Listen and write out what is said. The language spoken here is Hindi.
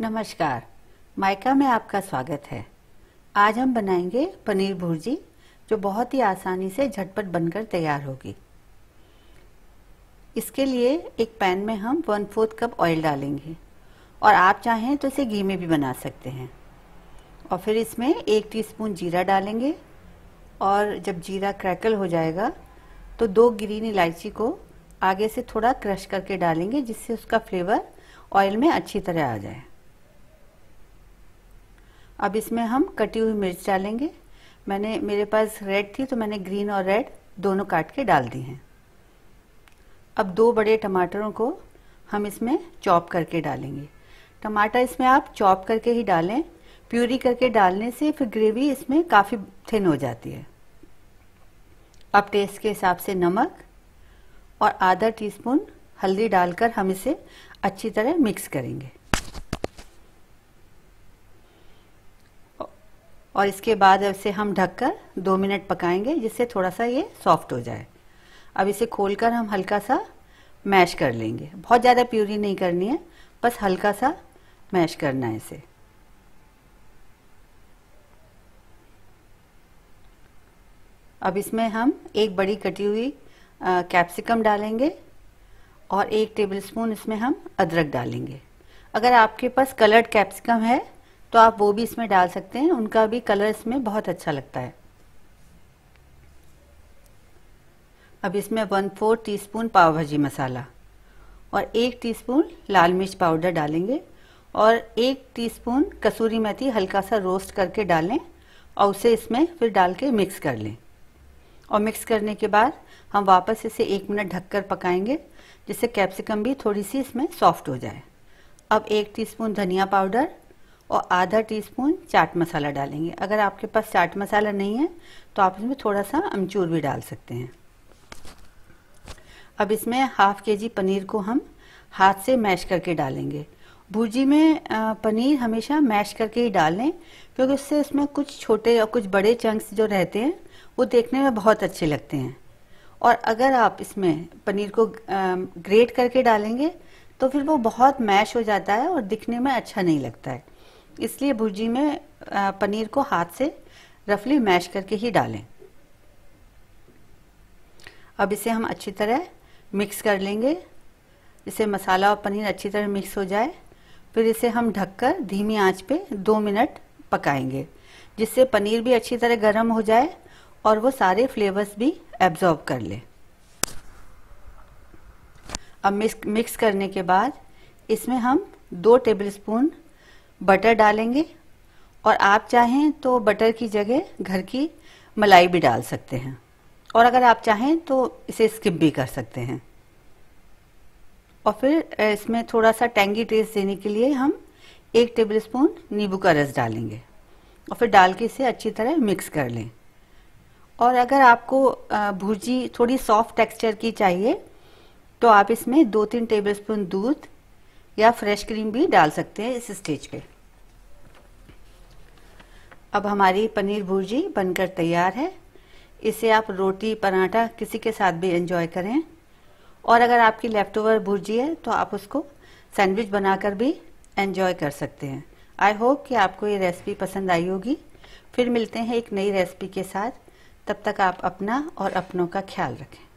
नमस्कार मायका में आपका स्वागत है आज हम बनाएंगे पनीर भुर्जी जो बहुत ही आसानी से झटपट बनकर तैयार होगी इसके लिए एक पैन में हम वन फोर्थ कप ऑयल डालेंगे और आप चाहें तो इसे घी में भी बना सकते हैं और फिर इसमें एक टीस्पून जीरा डालेंगे और जब जीरा क्रैकल हो जाएगा तो दो ग्रीन इलायची को आगे से थोड़ा क्रश करके डालेंगे जिससे उसका फ्लेवर ऑयल में अच्छी तरह आ जाए अब इसमें हम कटी हुई मिर्च डालेंगे मैंने मेरे पास रेड थी तो मैंने ग्रीन और रेड दोनों काट के डाल दी हैं अब दो बड़े टमाटरों को हम इसमें चॉप करके डालेंगे टमाटर इसमें आप चॉप करके ही डालें प्यूरी करके डालने से फिर ग्रेवी इसमें काफ़ी थिन हो जाती है अब टेस्ट के हिसाब से नमक और आधा टीस्पून हल्दी डालकर हम इसे अच्छी तरह मिक्स करेंगे और इसके बाद इसे हम ढककर दो मिनट पकाएंगे जिससे थोड़ा सा ये सॉफ्ट हो जाए अब इसे खोलकर हम हल्का सा मैश कर लेंगे बहुत ज़्यादा प्यूरी नहीं करनी है बस हल्का सा मैश करना है इसे अब इसमें हम एक बड़ी कटी हुई कैप्सिकम डालेंगे और एक टेबलस्पून इसमें हम अदरक डालेंगे अगर आपके पास कलर्ड कैप्सिकम है तो आप वो भी इसमें डाल सकते हैं उनका भी कलर इसमें बहुत अच्छा लगता है अब इसमें वन फोर टीस्पून पाव भाजी मसाला और एक टीस्पून लाल मिर्च पाउडर डालेंगे और एक टीस्पून कसूरी मेथी हल्का सा रोस्ट करके डालें और उसे इसमें फिर डाल के मिक्स कर लें और मिक्स करने के बाद हम वापस इसे एक मिनट ढककर पकाएंगे जिससे कैप्सिकम भी थोड़ी सी इसमें सॉफ्ट हो जाए अब एक टीस्पून धनिया पाउडर और आधा टीस्पून चाट मसाला डालेंगे अगर आपके पास चाट मसाला नहीं है तो आप इसमें थोड़ा सा अमचूर भी डाल सकते हैं अब इसमें हाफ के जी पनीर को हम हाथ से मैश करके डालेंगे भुर्जी में पनीर हमेशा मैश करके ही डाल लें क्योंकि उससे इसमें कुछ छोटे और कुछ बड़े चंक्स जो रहते हैं वो देखने में बहुत अच्छे लगते हैं और अगर आप इसमें पनीर को ग्रेट करके डालेंगे तो फिर वो बहुत मैश हो जाता है और दिखने में अच्छा नहीं लगता है इसलिए भुर्जी में पनीर को हाथ से रफली मैश करके ही डालें अब इसे हम अच्छी तरह मिक्स कर लेंगे इसे मसाला और पनीर अच्छी तरह मिक्स हो जाए फिर इसे हम ढककर धीमी आंच पे दो मिनट पकाएंगे जिससे पनीर भी अच्छी तरह गर्म हो जाए और वो सारे फ्लेवर्स भी एब्जॉर्ब कर ले अब मिक्स करने के बाद इसमें हम दो टेबलस्पून बटर डालेंगे और आप चाहें तो बटर की जगह घर की मलाई भी डाल सकते हैं और अगर आप चाहें तो इसे स्किप भी कर सकते हैं और फिर इसमें थोड़ा सा टेंगी टेस्ट देने के लिए हम एक टेबलस्पून नींबू का रस डालेंगे और फिर डाल के इसे अच्छी तरह मिक्स कर लें और अगर आपको भुर्जी थोड़ी सॉफ्ट टेक्सचर की चाहिए तो आप इसमें दो तीन टेबलस्पून दूध या फ्रेश क्रीम भी डाल सकते हैं इस स्टेज पे अब हमारी पनीर भुर्जी बनकर तैयार है इसे आप रोटी पराठा किसी के साथ भी एंजॉय करें और अगर आपकी लेफ्ट ओवर भुर्जी है तो आप उसको सैंडविच बनाकर भी एंजॉय कर सकते हैं आई होप कि आपको ये रेसिपी पसंद आई होगी फिर मिलते हैं एक नई रेसिपी के साथ तब तक आप अपना और अपनों का ख्याल रखें